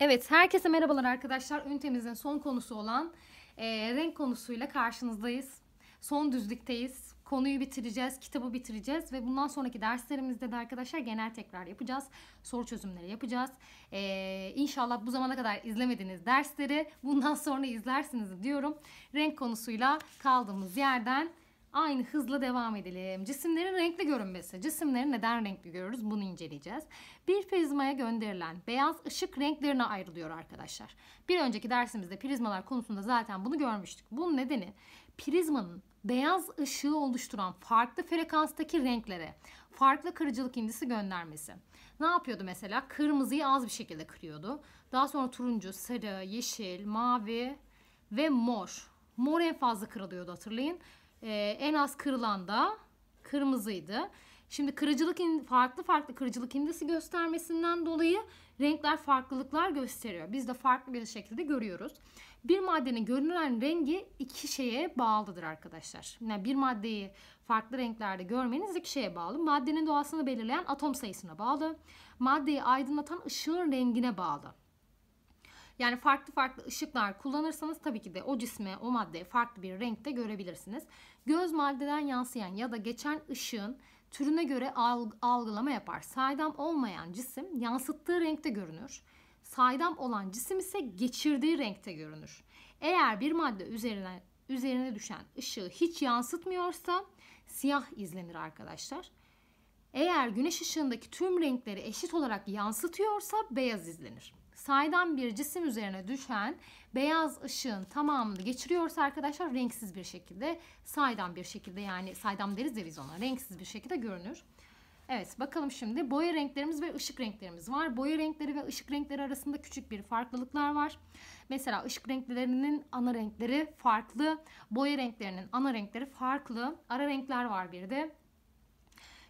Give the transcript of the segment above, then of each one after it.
Evet, herkese merhabalar arkadaşlar. Ünitemizin son konusu olan e, renk konusuyla karşınızdayız. Son düzlükteyiz. Konuyu bitireceğiz, kitabı bitireceğiz ve bundan sonraki derslerimizde de arkadaşlar genel tekrar yapacağız. Soru çözümleri yapacağız. E, inşallah bu zamana kadar izlemediğiniz dersleri bundan sonra izlersiniz diyorum. Renk konusuyla kaldığımız yerden aynı hızla devam edelim. Cisimlerin renkli görünmesi. Cisimleri neden renkli görürüz bunu inceleyeceğiz. Bir prizmaya gönderilen beyaz ışık renklerine ayrılıyor arkadaşlar. Bir önceki dersimizde prizmalar konusunda zaten bunu görmüştük. Bunun nedeni prizmanın beyaz ışığı oluşturan farklı frekanstaki renklere farklı kırıcılık indisi göndermesi. Ne yapıyordu mesela? Kırmızıyı az bir şekilde kırıyordu. Daha sonra turuncu, sarı, yeşil, mavi ve mor. Mor en fazla kırılıyordu hatırlayın e, en az kırılan da kırmızıydı. Şimdi kırıcılık in, farklı farklı kırıcılık indisi göstermesinden dolayı renkler farklılıklar gösteriyor. Biz de farklı bir şekilde görüyoruz. Bir maddenin görünen rengi iki şeye bağlıdır arkadaşlar. Yani bir maddeyi farklı renklerde görmeniz iki şeye bağlı. Maddenin doğasını belirleyen atom sayısına bağlı. Maddeyi aydınlatan ışığın rengine bağlı. Yani farklı farklı ışıklar kullanırsanız tabii ki de o cisme, o maddeye farklı bir renkte görebilirsiniz. Göz maddeden yansıyan ya da geçen ışığın türüne göre algılama yapar. Saydam olmayan cisim yansıttığı renkte görünür. Saydam olan cisim ise geçirdiği renkte görünür. Eğer bir madde üzerine üzerine düşen ışığı hiç yansıtmıyorsa siyah izlenir arkadaşlar. Eğer güneş ışığındaki tüm renkleri eşit olarak yansıtıyorsa beyaz izlenir saydam bir cisim üzerine düşen beyaz ışığın tamamını geçiriyorsa arkadaşlar renksiz bir şekilde saydam bir şekilde yani saydam deriz ya biz ona renksiz bir şekilde görünür. Evet bakalım şimdi boya renklerimiz ve ışık renklerimiz var. Boya renkleri ve ışık renkleri arasında küçük bir farklılıklar var. Mesela ışık renklerinin ana renkleri farklı. Boya renklerinin ana renkleri farklı. Ara renkler var bir de.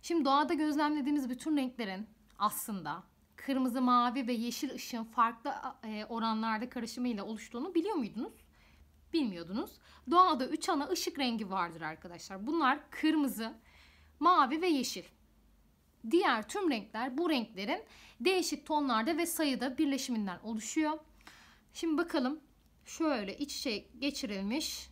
Şimdi doğada gözlemlediğimiz bütün renklerin aslında kırmızı, mavi ve yeşil ışığın farklı e, oranlarda karışımıyla oluştuğunu biliyor muydunuz? Bilmiyordunuz. Doğada 3 ana ışık rengi vardır arkadaşlar. Bunlar kırmızı, mavi ve yeşil. Diğer tüm renkler bu renklerin değişik tonlarda ve sayıda birleşiminden oluşuyor. Şimdi bakalım şöyle iç içe geçirilmiş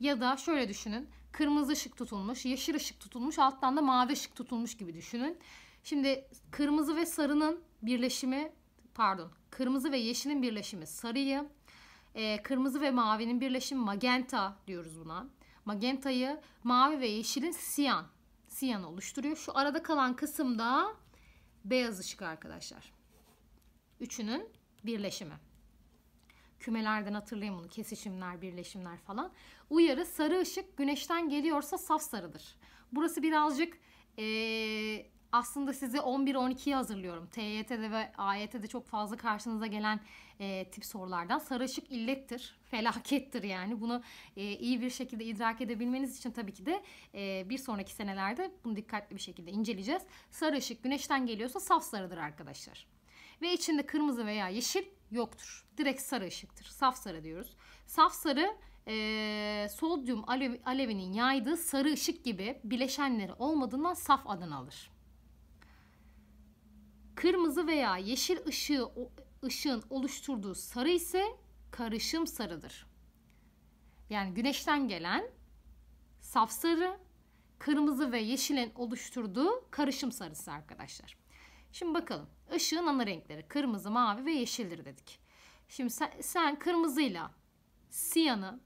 ya da şöyle düşünün. Kırmızı ışık tutulmuş, yeşil ışık tutulmuş, alttan da mavi ışık tutulmuş gibi düşünün. Şimdi kırmızı ve sarının birleşimi pardon kırmızı ve yeşilin birleşimi sarıyı e, kırmızı ve mavinin birleşimi magenta diyoruz buna. Magentayı mavi ve yeşilin siyan siyan oluşturuyor. Şu arada kalan kısımda beyaz ışık arkadaşlar. Üçünün birleşimi. Kümelerden hatırlayayım bunu. Kesişimler, birleşimler falan. Uyarı sarı ışık güneşten geliyorsa saf sarıdır. Burası birazcık ee, aslında sizi 11-12'ye hazırlıyorum. TYT'de ve AYT'de çok fazla karşınıza gelen e, tip sorulardan. Sarışık illettir, felakettir yani. Bunu e, iyi bir şekilde idrak edebilmeniz için tabii ki de e, bir sonraki senelerde bunu dikkatli bir şekilde inceleyeceğiz. Sarışık güneşten geliyorsa saf sarıdır arkadaşlar. Ve içinde kırmızı veya yeşil yoktur. Direkt sarı ışıktır. Saf sarı diyoruz. Saf sarı e, sodyum alevinin yaydığı sarı ışık gibi bileşenleri olmadığından saf adını alır. Kırmızı veya yeşil ışığı ışığın oluşturduğu sarı ise karışım sarıdır. Yani güneşten gelen saf sarı, kırmızı ve yeşilin oluşturduğu karışım sarısı arkadaşlar. Şimdi bakalım. Işığın ana renkleri kırmızı, mavi ve yeşildir dedik. Şimdi sen, sen kırmızıyla siyanı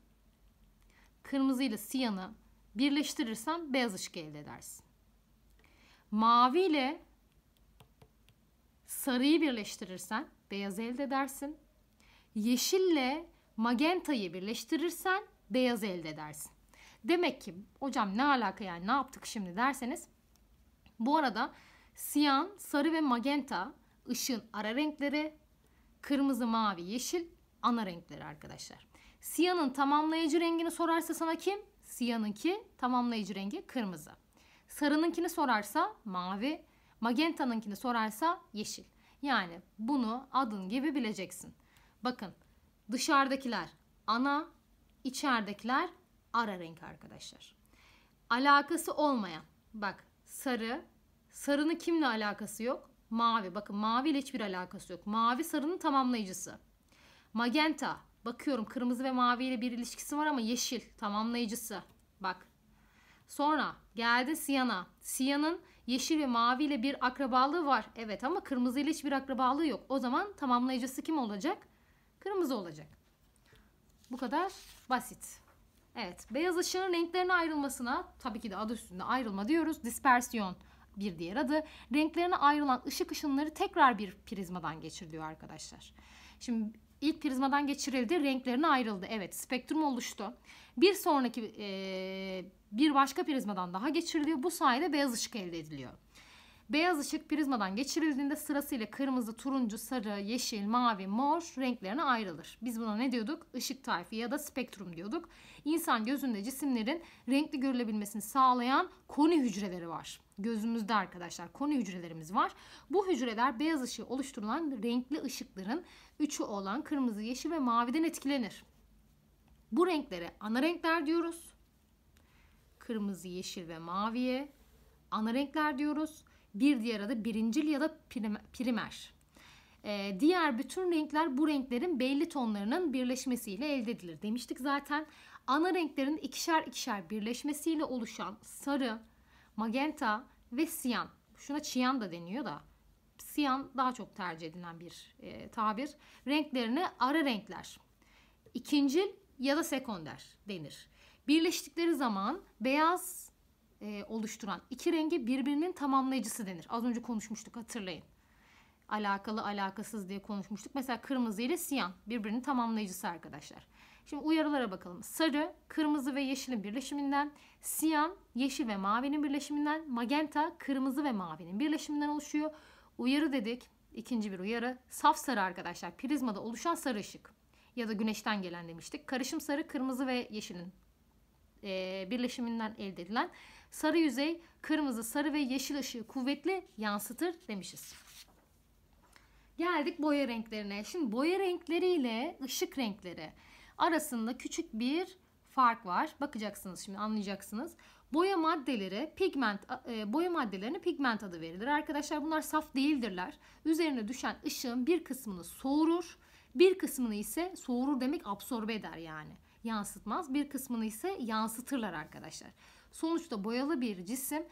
kırmızıyla siyanı birleştirirsen beyaz ışık elde edersin. Mavi ile Sarıyı birleştirirsen beyaz elde edersin. Yeşille magentayı birleştirirsen beyaz elde edersin. Demek ki hocam ne alaka yani ne yaptık şimdi derseniz. Bu arada siyan, sarı ve magenta ışın ara renkleri, kırmızı, mavi, yeşil ana renkleri arkadaşlar. Siyanın tamamlayıcı rengini sorarsa sana kim? Siyanınki tamamlayıcı rengi kırmızı. Sarınınkini sorarsa mavi, Magenta'nınkini sorarsa yeşil. Yani bunu adın gibi bileceksin. Bakın dışarıdakiler ana, içeridekiler ara renk arkadaşlar. Alakası olmayan. Bak sarı, sarının kimle alakası yok? Mavi. Bakın mavi ile hiçbir alakası yok. Mavi sarının tamamlayıcısı. Magenta. Bakıyorum kırmızı ve mavi ile bir ilişkisi var ama yeşil tamamlayıcısı. Bak. Sonra geldi siyana. Siyanın Yeşil ve mavi ile bir akrabalığı var. Evet ama kırmızı ile hiçbir akrabalığı yok. O zaman tamamlayıcısı kim olacak? Kırmızı olacak. Bu kadar basit. Evet, beyaz ışığın renklerine ayrılmasına tabii ki de adı üstünde ayrılma diyoruz. Dispersiyon bir diğer adı. Renklerine ayrılan ışık ışınları tekrar bir prizmadan geçiriliyor arkadaşlar. Şimdi ilk prizmadan geçirildi, renklerine ayrıldı. Evet, spektrum oluştu. Bir sonraki e, bir başka prizmadan daha geçiriliyor. Bu sayede beyaz ışık elde ediliyor. Beyaz ışık prizmadan geçirildiğinde sırasıyla kırmızı, turuncu, sarı, yeşil, mavi, mor renklerine ayrılır. Biz buna ne diyorduk? Işık tarifi ya da spektrum diyorduk. İnsan gözünde cisimlerin renkli görülebilmesini sağlayan koni hücreleri var. Gözümüzde arkadaşlar koni hücrelerimiz var. Bu hücreler beyaz ışığı oluşturulan renkli ışıkların üçü olan kırmızı, yeşil ve maviden etkilenir. Bu renklere ana renkler diyoruz kırmızı, yeşil ve maviye ana renkler diyoruz. Bir diğer adı birincil ya da primer. Ee, diğer bütün renkler bu renklerin belli tonlarının birleşmesiyle elde edilir demiştik zaten. Ana renklerin ikişer ikişer birleşmesiyle oluşan sarı, magenta ve siyan. Şuna çiyan da deniyor da siyan daha çok tercih edilen bir e, tabir. Renklerine ara renkler. İkincil ya da sekonder denir. Birleştikleri zaman beyaz e, oluşturan iki rengi birbirinin tamamlayıcısı denir. Az önce konuşmuştuk hatırlayın. Alakalı alakasız diye konuşmuştuk. Mesela kırmızı ile siyah birbirinin tamamlayıcısı arkadaşlar. Şimdi uyarılara bakalım. Sarı, kırmızı ve yeşilin birleşiminden, siyah, yeşil ve mavinin birleşiminden, magenta, kırmızı ve mavinin birleşiminden oluşuyor. Uyarı dedik. İkinci bir uyarı. Saf sarı arkadaşlar. Prizmada oluşan sarı ışık ya da güneşten gelen demiştik. Karışım sarı, kırmızı ve yeşilin e, birleşiminden elde edilen sarı yüzey kırmızı, sarı ve yeşil ışığı kuvvetli yansıtır demişiz. Geldik boya renklerine. Şimdi boya renkleri ile ışık renkleri arasında küçük bir fark var. Bakacaksınız şimdi anlayacaksınız. Boya maddeleri pigment boya maddelerine pigment adı verilir. Arkadaşlar bunlar saf değildirler. Üzerine düşen ışığın bir kısmını soğurur, bir kısmını ise soğurur demek absorbe eder yani yansıtmaz. Bir kısmını ise yansıtırlar arkadaşlar. Sonuçta boyalı bir cisim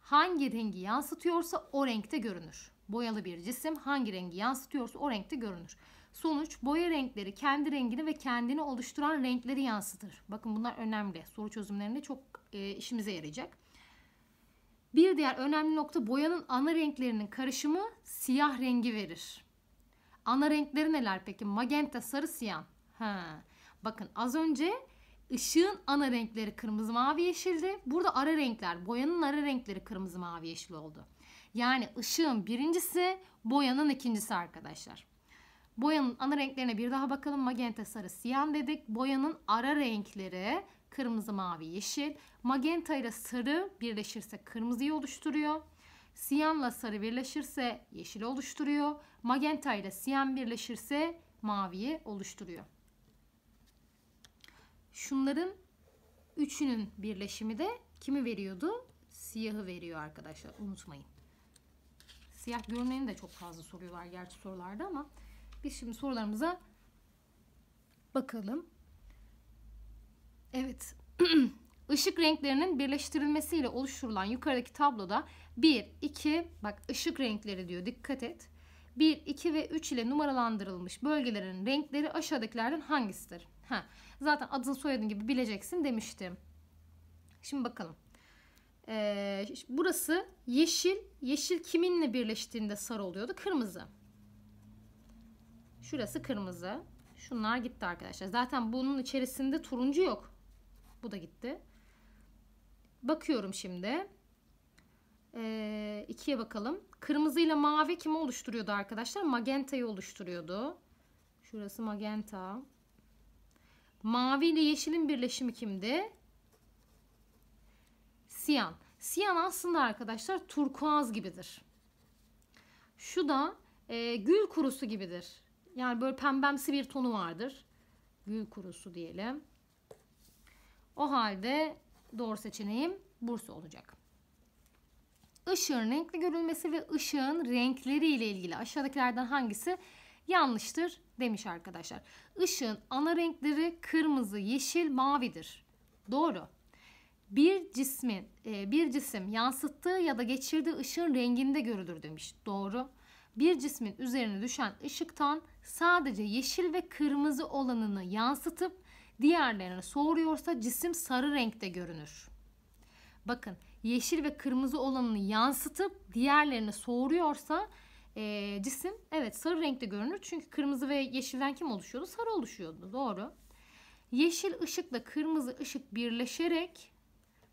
hangi rengi yansıtıyorsa o renkte görünür. Boyalı bir cisim hangi rengi yansıtıyorsa o renkte görünür. Sonuç boya renkleri kendi rengini ve kendini oluşturan renkleri yansıtır. Bakın bunlar önemli. Soru çözümlerinde çok e, işimize yarayacak. Bir diğer önemli nokta boyanın ana renklerinin karışımı siyah rengi verir. Ana renkleri neler peki? Magenta, sarı, siyah. Ha. Bakın az önce ışığın ana renkleri kırmızı mavi yeşildi. Burada ara renkler, boyanın ara renkleri kırmızı mavi yeşil oldu. Yani ışığın birincisi, boyanın ikincisi arkadaşlar. Boyanın ana renklerine bir daha bakalım. Magenta, sarı, siyan dedik. Boyanın ara renkleri kırmızı, mavi, yeşil. Magenta ile sarı birleşirse kırmızıyı oluşturuyor. Siyanla sarı birleşirse yeşil oluşturuyor. Magenta ile siyan birleşirse maviyi oluşturuyor. Şunların üçünün birleşimi de kimi veriyordu? Siyahı veriyor arkadaşlar. Unutmayın. Siyah görüneni de çok fazla soruyorlar gerçi sorularda ama biz şimdi sorularımıza bakalım. Evet. Işık renklerinin birleştirilmesiyle oluşturulan yukarıdaki tabloda 1, 2, bak ışık renkleri diyor dikkat et. 1, 2 ve 3 ile numaralandırılmış bölgelerin renkleri aşağıdakilerden hangisidir? Ha, zaten adın soyadın gibi bileceksin demiştim. Şimdi bakalım. Ee, burası yeşil. Yeşil kiminle birleştiğinde sarı oluyordu? Kırmızı. Şurası kırmızı. Şunlar gitti arkadaşlar. Zaten bunun içerisinde turuncu yok. Bu da gitti. Bakıyorum şimdi. Ee, ikiye bakalım. Kırmızı ile mavi kimi oluşturuyordu arkadaşlar? Magenta'yı oluşturuyordu. Şurası magenta. Mavi ile yeşilin birleşimi kimdi? Siyan. Siyan aslında arkadaşlar turkuaz gibidir. Şu da e, gül kurusu gibidir. Yani böyle pembemsi bir tonu vardır. Gül kurusu diyelim. O halde doğru seçeneğim Bursa olacak. Işığın renkli görülmesi ve ışığın renkleri ile ilgili aşağıdakilerden hangisi yanlıştır demiş arkadaşlar. Işığın ana renkleri kırmızı, yeşil, mavidir. Doğru. Bir cismin e, bir cisim yansıttığı ya da geçirdiği ışığın renginde görülür demiş. Doğru. Bir cismin üzerine düşen ışıktan sadece yeşil ve kırmızı olanını yansıtıp diğerlerini soğuruyorsa cisim sarı renkte görünür. Bakın yeşil ve kırmızı olanını yansıtıp diğerlerini soğuruyorsa e, cisim evet sarı renkte görünür. Çünkü kırmızı ve yeşilden kim oluşuyordu? Sarı oluşuyordu. Doğru. Yeşil ışıkla kırmızı ışık birleşerek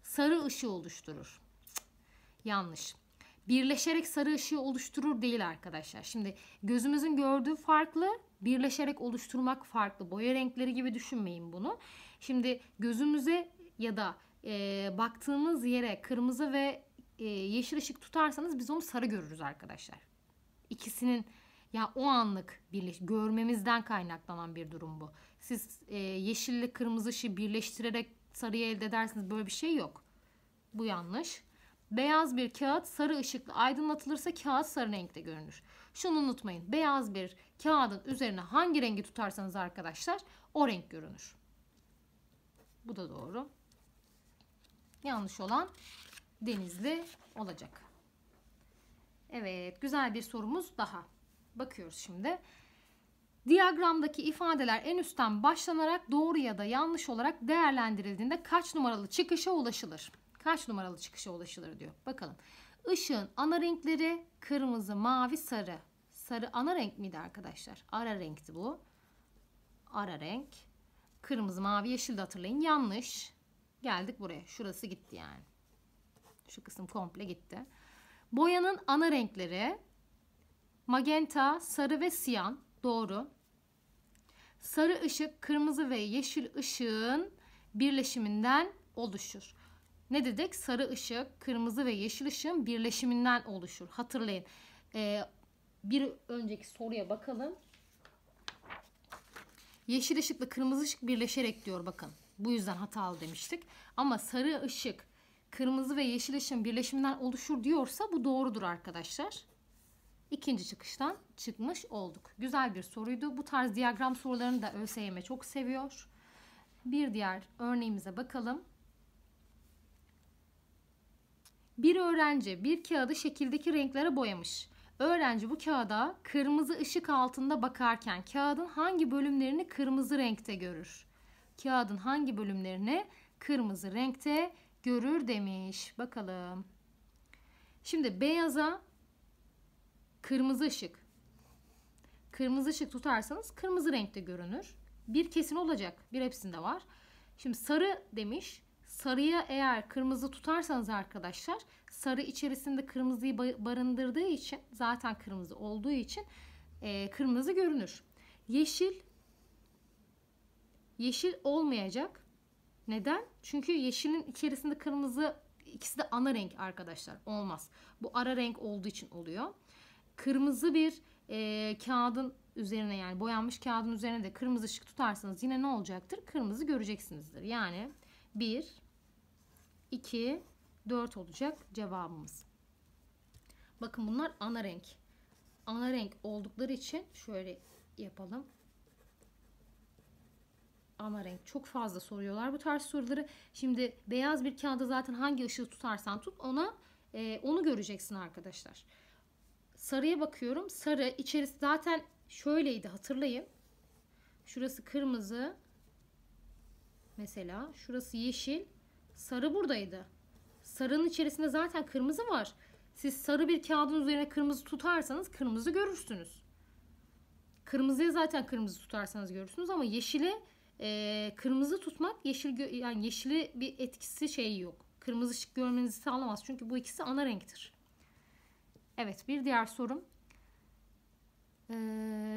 sarı ışığı oluşturur. yanlış. Birleşerek sarı ışığı oluşturur değil arkadaşlar. Şimdi gözümüzün gördüğü farklı, birleşerek oluşturmak farklı. Boya renkleri gibi düşünmeyin bunu. Şimdi gözümüze ya da e, baktığımız yere kırmızı ve e, yeşil ışık tutarsanız biz onu sarı görürüz arkadaşlar. İkisinin ya o anlık birleş görmemizden kaynaklanan bir durum bu. Siz e, yeşille kırmızı ışığı birleştirerek sarıyı elde edersiniz. Böyle bir şey yok. Bu yanlış. Beyaz bir kağıt sarı ışıkla aydınlatılırsa kağıt sarı renkte görünür. Şunu unutmayın. Beyaz bir kağıdın üzerine hangi rengi tutarsanız arkadaşlar o renk görünür. Bu da doğru. Yanlış olan denizli olacak. Evet güzel bir sorumuz daha. Bakıyoruz şimdi. Diyagramdaki ifadeler en üstten başlanarak doğru ya da yanlış olarak değerlendirildiğinde kaç numaralı çıkışa ulaşılır? Kaç numaralı çıkışa ulaşılır diyor. Bakalım. Işığın ana renkleri kırmızı, mavi, sarı. Sarı ana renk miydi arkadaşlar? Ara renkti bu. Ara renk. Kırmızı, mavi, yeşil de hatırlayın. Yanlış. Geldik buraya. Şurası gitti yani. Şu kısım komple gitti. Boyanın ana renkleri magenta, sarı ve siyan. Doğru. Sarı ışık, kırmızı ve yeşil ışığın birleşiminden oluşur. Ne dedik? Sarı ışık, kırmızı ve yeşil ışığın birleşiminden oluşur. Hatırlayın. Ee, bir önceki soruya bakalım. Yeşil ışıkla kırmızı ışık birleşerek diyor bakın. Bu yüzden hatalı demiştik. Ama sarı ışık, kırmızı ve yeşil ışın birleşiminden oluşur diyorsa bu doğrudur arkadaşlar. İkinci çıkıştan çıkmış olduk. Güzel bir soruydu. Bu tarz diyagram sorularını da ÖSYM çok seviyor. Bir diğer örneğimize bakalım. Bir öğrenci bir kağıdı şekildeki renklere boyamış. Öğrenci bu kağıda kırmızı ışık altında bakarken kağıdın hangi bölümlerini kırmızı renkte görür? Kağıdın hangi bölümlerini kırmızı renkte görür demiş. Bakalım. Şimdi beyaza kırmızı ışık. Kırmızı ışık tutarsanız kırmızı renkte görünür. Bir kesin olacak. Bir hepsinde var. Şimdi sarı demiş. Sarıya eğer kırmızı tutarsanız arkadaşlar sarı içerisinde kırmızıyı barındırdığı için zaten kırmızı olduğu için e, kırmızı görünür. Yeşil yeşil olmayacak. Neden? Çünkü yeşilin içerisinde kırmızı ikisi de ana renk arkadaşlar. Olmaz. Bu ara renk olduğu için oluyor. Kırmızı bir e, kağıdın üzerine yani boyanmış kağıdın üzerine de kırmızı ışık tutarsanız yine ne olacaktır? Kırmızı göreceksinizdir. Yani 1, 2, 4 olacak cevabımız. Bakın bunlar ana renk. Ana renk oldukları için şöyle yapalım ama renk çok fazla soruyorlar bu tarz soruları. Şimdi beyaz bir kağıda zaten hangi ışığı tutarsan tut ona e, onu göreceksin arkadaşlar. Sarıya bakıyorum. Sarı içerisi zaten şöyleydi hatırlayın. Şurası kırmızı. Mesela şurası yeşil. Sarı buradaydı. Sarının içerisinde zaten kırmızı var. Siz sarı bir kağıdın üzerine kırmızı tutarsanız kırmızı görürsünüz. Kırmızıya zaten kırmızı tutarsanız görürsünüz ama yeşili e, kırmızı tutmak yeşil yani yeşili bir etkisi şey yok. Kırmızı ışık görmenizi sağlamaz. Çünkü bu ikisi ana renktir. Evet bir diğer sorum. E,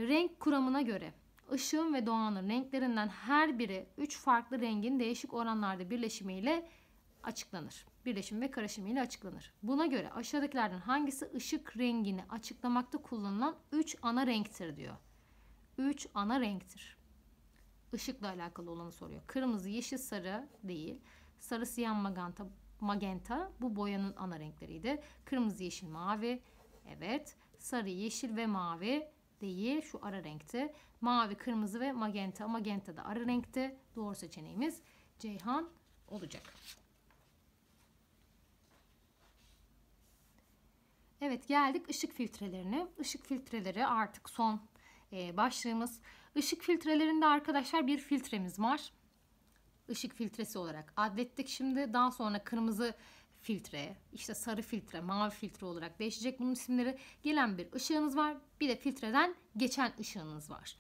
renk kuramına göre ışığın ve doğanın renklerinden her biri 3 farklı rengin değişik oranlarda birleşimiyle açıklanır. Birleşim ve karışım ile açıklanır. Buna göre aşağıdakilerden hangisi ışık rengini açıklamakta kullanılan 3 ana renktir diyor. 3 ana renktir ışıkla alakalı olanı soruyor. Kırmızı, yeşil, sarı değil. Sarı, siyah, magenta, magenta bu boyanın ana renkleriydi. Kırmızı, yeşil, mavi. Evet. Sarı, yeşil ve mavi değil. Şu ara renkti. Mavi, kırmızı ve magenta. Magenta da ara renkti. Doğru seçeneğimiz Ceyhan olacak. Evet geldik ışık filtrelerine. Işık filtreleri artık son başlığımız. Işık filtrelerinde arkadaşlar bir filtremiz var. Işık filtresi olarak adettik. Şimdi daha sonra kırmızı filtre, işte sarı filtre, mavi filtre olarak değişecek. Bunun isimleri gelen bir ışığınız var. Bir de filtreden geçen ışığınız var.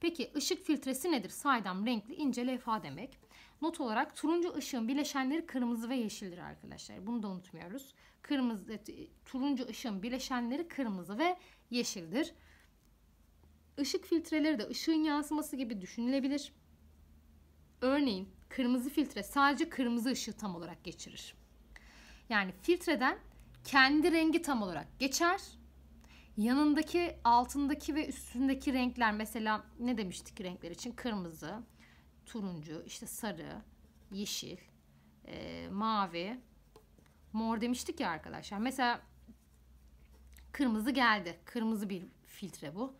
Peki ışık filtresi nedir? Saydam renkli ince levha demek. Not olarak turuncu ışığın bileşenleri kırmızı ve yeşildir arkadaşlar. Bunu da unutmuyoruz. Kırmızı, e, turuncu ışığın bileşenleri kırmızı ve yeşildir. Işık filtreleri de ışığın yansıması gibi düşünülebilir. Örneğin kırmızı filtre sadece kırmızı ışığı tam olarak geçirir. Yani filtreden kendi rengi tam olarak geçer. Yanındaki, altındaki ve üstündeki renkler mesela ne demiştik renkler için? Kırmızı, turuncu, işte sarı, yeşil, e, mavi, mor demiştik ya arkadaşlar. Mesela kırmızı geldi. Kırmızı bir filtre bu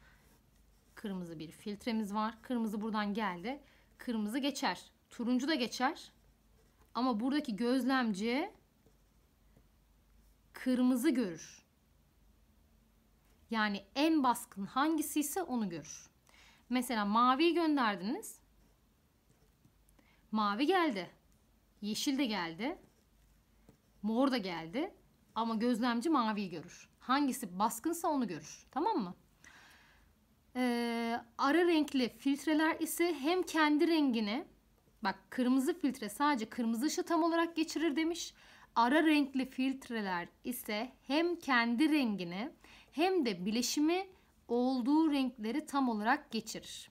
kırmızı bir filtremiz var. Kırmızı buradan geldi. Kırmızı geçer. Turuncu da geçer. Ama buradaki gözlemci kırmızı görür. Yani en baskın hangisi ise onu görür. Mesela maviyi gönderdiniz. Mavi geldi. Yeşil de geldi. Mor da geldi. Ama gözlemci maviyi görür. Hangisi baskınsa onu görür. Tamam mı? Ee, ara renkli filtreler ise hem kendi rengini bak kırmızı filtre sadece kırmızı ışığı tam olarak geçirir demiş. Ara renkli filtreler ise hem kendi rengini hem de bileşimi olduğu renkleri tam olarak geçirir.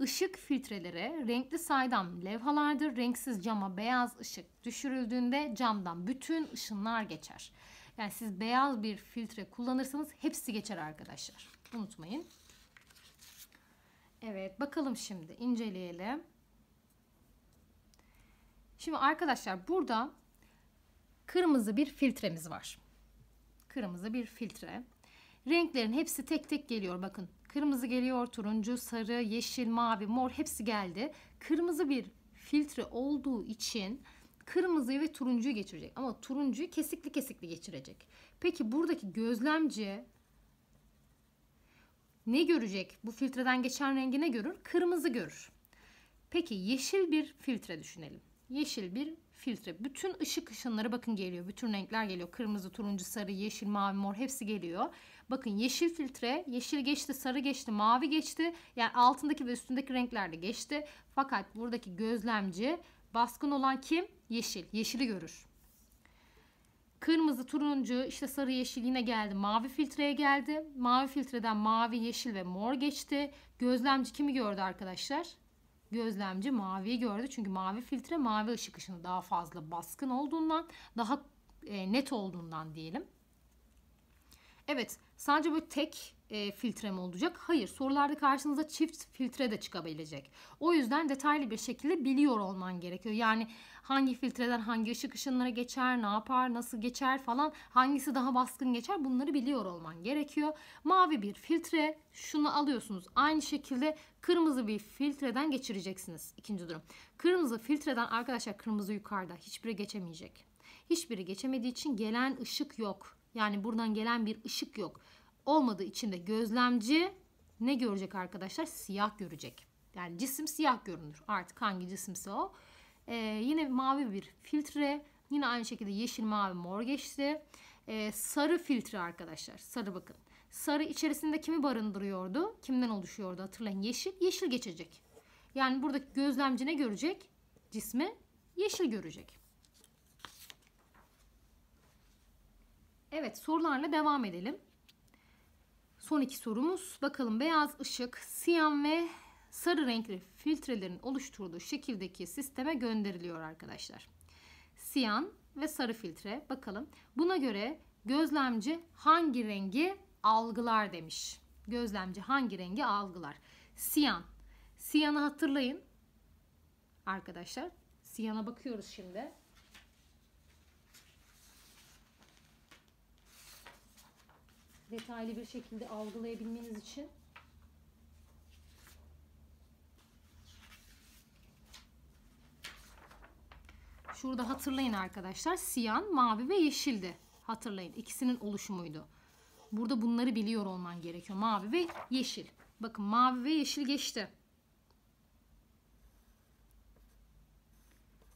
Işık filtreleri renkli saydam levhalardır. Renksiz cama beyaz ışık düşürüldüğünde camdan bütün ışınlar geçer. Yani siz beyaz bir filtre kullanırsanız hepsi geçer arkadaşlar. Unutmayın. Evet bakalım şimdi inceleyelim. Şimdi arkadaşlar burada kırmızı bir filtremiz var. Kırmızı bir filtre. Renklerin hepsi tek tek geliyor bakın. Kırmızı geliyor, turuncu, sarı, yeşil, mavi, mor hepsi geldi. Kırmızı bir filtre olduğu için kırmızıyı ve turuncuyu geçirecek. Ama turuncuyu kesikli kesikli geçirecek. Peki buradaki gözlemci ne görecek? Bu filtreden geçen rengi ne görür? Kırmızı görür. Peki yeşil bir filtre düşünelim. Yeşil bir filtre. Bütün ışık ışınları bakın geliyor. Bütün renkler geliyor. Kırmızı, turuncu, sarı, yeşil, mavi, mor hepsi geliyor. Bakın yeşil filtre, yeşil geçti, sarı geçti, mavi geçti. Yani altındaki ve üstündeki renkler de geçti. Fakat buradaki gözlemci baskın olan kim? Yeşil. Yeşili görür. Kırmızı, turuncu, işte sarı, yeşil yine geldi. Mavi filtreye geldi. Mavi filtreden mavi, yeşil ve mor geçti. Gözlemci kimi gördü arkadaşlar? Gözlemci maviyi gördü. Çünkü mavi filtre mavi ışık ışını daha fazla baskın olduğundan, daha e, net olduğundan diyelim. Evet, sadece böyle tek e, filtre mi olacak? Hayır, sorularda karşınıza çift filtre de çıkabilecek. O yüzden detaylı bir şekilde biliyor olman gerekiyor. Yani hangi filtreden hangi ışık ışınlara geçer, ne yapar, nasıl geçer falan, hangisi daha baskın geçer bunları biliyor olman gerekiyor. Mavi bir filtre, şunu alıyorsunuz. Aynı şekilde kırmızı bir filtreden geçireceksiniz. ikinci durum. Kırmızı filtreden arkadaşlar kırmızı yukarıda. Hiçbiri geçemeyecek. Hiçbiri geçemediği için gelen ışık yok. Yani buradan gelen bir ışık yok olmadığı için de gözlemci ne görecek arkadaşlar? Siyah görecek. Yani cisim siyah görünür. Artık hangi cisimse o. Ee, yine mavi bir filtre. Yine aynı şekilde yeşil, mavi, mor geçti. Ee, sarı filtre arkadaşlar. Sarı bakın. Sarı içerisinde kimi barındırıyordu? Kimden oluşuyordu? Hatırlayın. Yeşil. Yeşil geçecek. Yani buradaki gözlemci ne görecek? Cismi yeşil görecek. Evet sorularla devam edelim. Son iki sorumuz. Bakalım beyaz ışık siyan ve sarı renkli filtrelerin oluşturduğu şekildeki sisteme gönderiliyor arkadaşlar. Siyan ve sarı filtre bakalım. Buna göre gözlemci hangi rengi algılar demiş. Gözlemci hangi rengi algılar? Siyan. Siyan'ı hatırlayın. Arkadaşlar siyana bakıyoruz şimdi. detaylı bir şekilde algılayabilmeniz için Şurada hatırlayın arkadaşlar. Siyan, mavi ve yeşildi. Hatırlayın. ikisinin oluşumuydu. Burada bunları biliyor olman gerekiyor. Mavi ve yeşil. Bakın mavi ve yeşil geçti.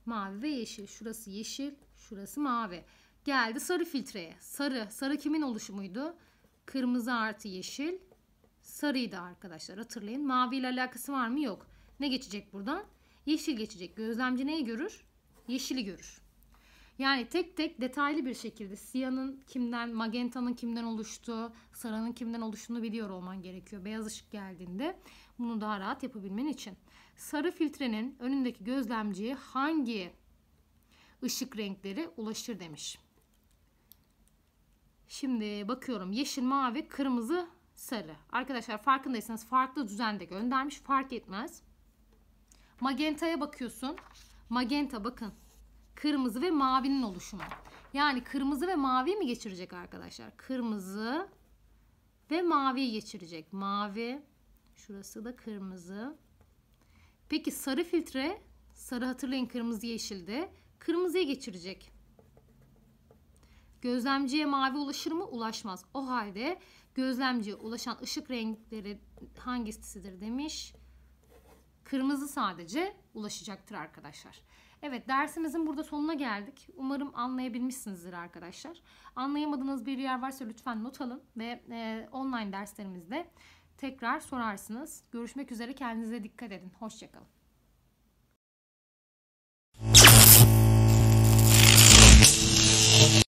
Mavi ve yeşil. Şurası yeşil, şurası mavi. Geldi sarı filtreye. Sarı, sarı kimin oluşumuydu? Kırmızı artı yeşil. Sarıydı arkadaşlar hatırlayın. Mavi ile alakası var mı? Yok. Ne geçecek buradan? Yeşil geçecek. Gözlemci neyi görür? Yeşili görür. Yani tek tek detaylı bir şekilde siyanın kimden, magentanın kimden oluştuğu, sarının kimden oluştuğunu biliyor olman gerekiyor. Beyaz ışık geldiğinde bunu daha rahat yapabilmen için. Sarı filtrenin önündeki gözlemciye hangi ışık renkleri ulaşır demiş. Şimdi bakıyorum yeşil, mavi, kırmızı, sarı. Arkadaşlar farkındaysanız farklı düzende göndermiş fark etmez. Magenta'ya bakıyorsun. Magenta bakın. Kırmızı ve mavinin oluşumu. Yani kırmızı ve mavi mi geçirecek arkadaşlar? Kırmızı ve mavi geçirecek. Mavi. Şurası da kırmızı. Peki sarı filtre. Sarı hatırlayın kırmızı yeşildi. Kırmızıya geçirecek. Gözlemciye mavi ulaşır mı? Ulaşmaz. O halde gözlemciye ulaşan ışık renkleri hangisidir demiş. Kırmızı sadece ulaşacaktır arkadaşlar. Evet dersimizin burada sonuna geldik. Umarım anlayabilmişsinizdir arkadaşlar. Anlayamadığınız bir yer varsa lütfen not alın ve e, online derslerimizde tekrar sorarsınız. Görüşmek üzere kendinize dikkat edin. Hoşçakalın.